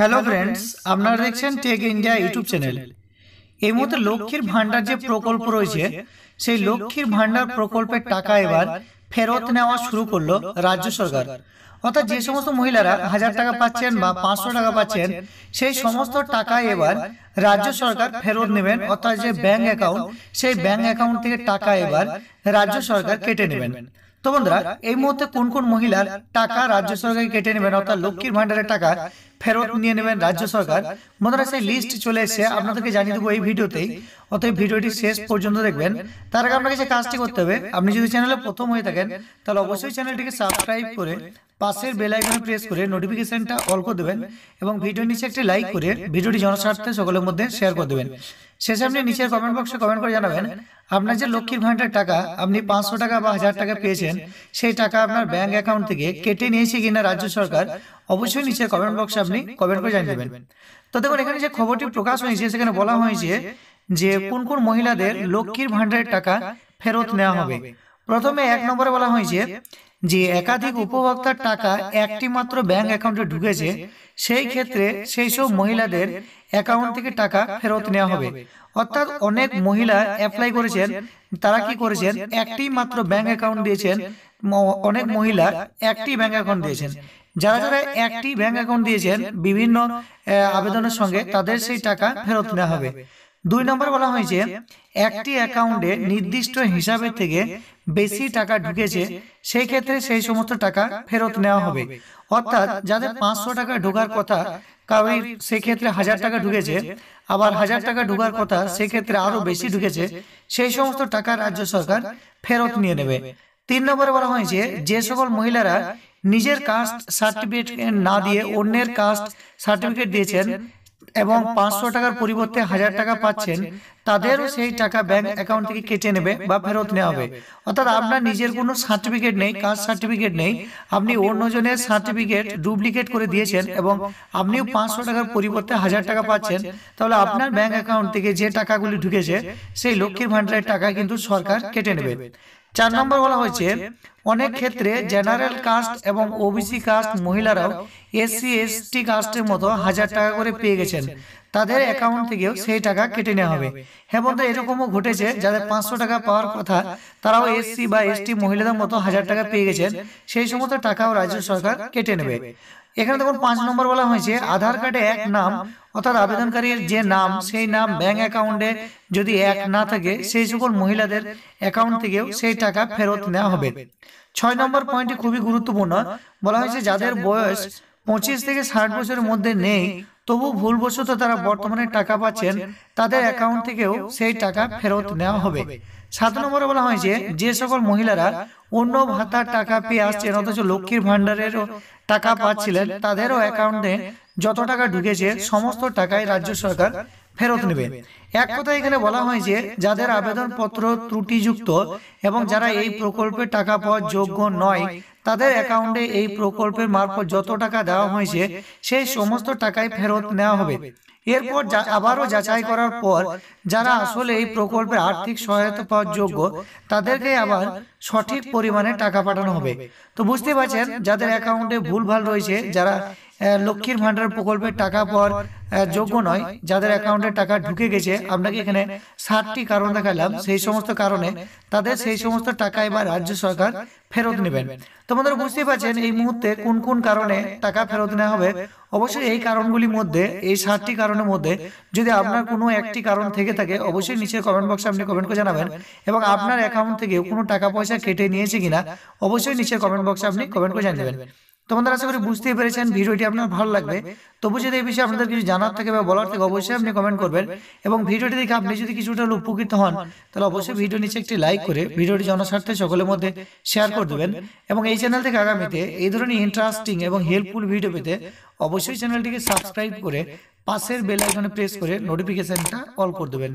hello friends আপনারা দেখছেন take India YouTube channel এই মুহূর্তে লক্ষ্মীর ভাণ্ডার যে প্রকল্প রয়েছে সেই লক্ষ্মীর ভাণ্ডার প্রকল্পের টাকা এবার ফেরত নেওয়া শুরু করলো রাজ্য সরকার অর্থাৎ যে সমস্ত মহিলারা হাজার টাকা পাচ্ছেন বা পাঁচশো টাকা পাচ্ছেন সেই সমস্ত টাকা এবার রাজ্য সরকার ফেরত নেবেন অর্থাৎ যে ব্যাংক অ্যাকাউন্ট সেই ব্যাংক অ্যাকাউন্ট থেকে টাকা এবার রাজ্য সরকার কেটে নেবেন তো বন্ধুরা এই মুহূর্তে কোন কোন মহিলার টাকা রাজ্য সরকার কেটে নেবেন অর্থাৎ লক্ষ্মীর ভাণ্ডারের টাকা ফেরত নিয়ে নেবেন রাজ্য সরকার বন্ধুরা সেই লিস্ট চলে এসে আপনাদেরকে জানিয়ে দেবো এই ভিডিওতেই অতএব ভিডিওটি শেষ পর্যন্ত দেখবেন তার আগে আপনাকে যে কাজটি করতে হবে আপনি যদি চ্যানেলে প্রথম হয়ে থাকেন তাহলে অবশ্যই চ্যানেলটিকে সাবস্ক্রাইব করে পাশের বেলাইকনে প্রেস করে নোটিফিকেশানটা অল করে দেবেন এবং ভিডিও নিচে একটি লাইক করে ভিডিওটি জনস্বার্থে সকলের মধ্যে শেয়ার করে দেবেন শেষে আপনি নিচের কমেন্ট বক্সে কমেন্ট করে জানাবেন আপনার যে লক্ষ্মীর ভাণ্ডার টাকা আপনি পাঁচশো টাকা বা হাজার টাকা পেয়েছেন সেই টাকা আপনার ব্যাংক অ্যাকাউন্ট থেকে কেটে নিয়েছে কিনা রাজ্য সরকার অবশ্যই নিচে কমেন্ট বক্সে আপনি কমেন্ট করে জানিয়ে দেবেন তো দেখুন এখানে যে খবরটি প্রকাশ হয়েছে সেখানে বলা হয়েছে যে কোন কোন মহিলাদের লক্ষ্মীর ভান্ডারের টাকা ফেরত নেওয়া হবে প্রথমে এক নম্বরে বলা হয়েছে যে একাধিক উপভোক্তার টাকা একটি মাত্র ব্যাংক অ্যাকাউন্টে ঢুকেছে সেই ক্ষেত্রে সেই সব মহিলাদের অ্যাকাউন্ট থেকে টাকা ফেরত নেওয়া হবে অর্থাৎ অনেক মহিলা অ্যাপ্লাই করেছেন তারা কি করেছেন একটি মাত্র ব্যাংক অ্যাকাউন্ট দিয়েছেন অনেক মহিলা একটি ব্যাংক অ্যাকাউন্ট দিয়েছেন যারা যারা একটি ব্যাংক অ্যাকাউন্ট দিয়েছেন বিভিন্ন আবেদনের সঙ্গে তাদের সেই টাকা ফেরত নেওয়া হবে দুই নম্বর বলা হয়েছে একটি অ্যাকাউন্টে নির্দিষ্ট হিসাবে থেকে বেশি টাকা ঢুকেছে সেই ক্ষেত্রে সেই সমস্ত টাকা ফেরত নেওয়া হবে অর্থাৎ যাদের পাঁচশো টাকা ঢোকার কথা কারণ সেক্ষেত্রে হাজার টাকা ঢুকেছে আবার হাজার টাকা ঢুকার কথা সেক্ষেত্রে আরও বেশি ঢুকেছে সেই সমস্ত টাকা রাজ্য সরকার ফেরত নিয়ে নেবে তিন নম্বরে বলা হয়েছে যে সকল মহিলারা নিজের কাস্ট সার্টিফিকেট না দিয়ে অন্যের কাস্ট সার্টিফিকেট দিয়েছেন এবং পাঁচশো টাকার পরিবর্তে হাজার টাকা পাচ্ছেন তাদেরও সেই টাকা ব্যাংক অ্যাকাউন্ট থেকে কেটে নেবে বা ফেরত নেওয়া হবে অর্থাৎ আপনার নিজের কোনো সার্টিফিকেট নেই কাস্ট সার্টিফিকেট নেই আপনি অন্যজনের সার্টিফিকেট ডুপ্লিকেট করে দিয়েছেন এবং আপনিও পাঁচশো টাকার পরিবর্তে হাজার টাকা পাচ্ছেন তাহলে আপনার ব্যাংক অ্যাকাউন্ট থেকে যে টাকাগুলি ঢুকেছে সেই লক্ষ্মীর ভাণ্ডারের টাকা কিন্তু সরকার কেটে নেবে চার নম্বর বলা হয়েছে অনেক ক্ষেত্রে জেনারেল কাস্ট এবং ওবিসি কাস্ট মহিলারাও এসসি এসটি কাস্টের মতো হাজার টাকা করে পেয়ে গেছেন তাদের অ্যাকাউন্ট থেকেও সেই টাকা কেটে নেওয়া হবে হ্যাঁ বন্ধু হ্যাঁ এরকমও ঘটেছে যাদের পাঁচশো টাকা পাওয়ার কথা তারাও এসসি বা এসটি মহিলাদের মতো হাজার টাকা পেয়ে গেছেন সেই সমস্ত টাকাও রাজ্য সরকার কেটে নেবে এখানে তখন পাঁচ নম্বর বলা হয়েছে আধার কার্ডে এক নাম অর্থাৎ আবেদনকারীর যে নাম সেই নাম ব্যাংক অ্যাকাউন্টে যদি এক না থাকে সেই সকল মহিলাদের অ্যাকাউন্ট থেকেও সেই টাকা ফেরত নেওয়া হবে ছয় নম্বর পয়েন্টটি খুবই গুরুত্বপূর্ণ বলা হয়েছে যাদের বয়স পঁচিশ থেকে ষাট বছরের মধ্যে নেই তবু ভুলবশত তারা বর্তমানে টাকা পাচ্ছেন তাদের অ্যাকাউন্ট থেকেও সেই টাকা ফেরত নেওয়া হবে সাত নম্বরে বলা হয়েছে যে সকল মহিলারা অন্য ভাতার টাকা পেয়ে আসছেন অথচ লক্ষ্মীর ভাণ্ডারের টাকা পাচ্ছিলেন তাদেরও অ্যাকাউন্টে যত টাকা ঢুকেছে সমস্ত টাকাই রাজ্য সরকার ফেরত নেবে এক কথা এখানে বলা হয় যে যাদের আবেদনপত্র ত্রুটিযুক্ত এবং যারা এই প্রকল্পে টাকা পাওয়ার যোগ্য নয় তাদের অ্যাকাউন্টে এই প্রকল্পের মারফত যত টাকা দেওয়া হয়েছে সেই সমস্ত টাকাই ফেরত নেওয়া হবে এরপর আবারও যাচাই করার পর যারা আসলে এই প্রকল্পের আর্থিক সহায়তা পাওয়ার যোগ্য তাদেরকে আবার সঠিক পরিমাণে টাকা পাঠানো হবে তো বুঝতে পারছেন যাদের অ্যাকাউন্টে ভুলভাল রয়েছে যারা লক্ষ্মীর ভাণ্ডার প্রকল্পের টাকা পাওয়ার যোগ্য নয় যাদের অ্যাকাউন্টে টাকা ঢুকে গেছে আপনাকে এখানে সাতটি কারণ দেখালাম সেই সমস্ত কারণে তাদের সেই সমস্ত টাকা এবার রাজ্য সরকার ফেরত নেবেন তোমাদের বুঝতেই পারছেন এই মুহূর্তে কোন কোন কারণে টাকা ফেরত নেওয়া হবে অবশ্যই এই কারণগুলির মধ্যে এই সাতটি কারণের মধ্যে যদি আপনার কোনো একটি কারণ থেকে থাকে অবশ্যই নিচে কমেন্ট বক্সে আপনি কমেন্ট করে জানাবেন এবং আপনার অ্যাকাউন্ট থেকে কোনো টাকা পয়সা কেটে নিয়েছে কিনা অবশ্যই নিচে কমেন্ট বক্সে আপনি কমেন্ট করে জানিয়ে দেবেন তো বন্ধুরা আশা করি বুঝতেই পেরেছেন ভিডিওটি আপনার ভালো লাগবে তবু যদি এই বিষয়ে আপনাদের কিছু জানার থাকে বা বলার থাকে অবশ্যই আপনি কমেন্ট করবেন এবং ভিডিওটি দেখে আপনি যদি কিছুটা উপকৃত হন তাহলে অবশ্যই ভিডিও নিচে একটি লাইক করে ভিডিওটি জনস্বার্থে সকলের মধ্যে শেয়ার করে দেবেন এবং এই চ্যানেল থেকে আগামীতে এই ধরনের ইন্টারেস্টিং এবং হেল্পফুল ভিডিও পেতে অবশ্যই চ্যানেলটিকে সাবস্ক্রাইব করে পাশের বেল আইকনে প্রেস করে নোটিফিকেশনটা অল করে দেবেন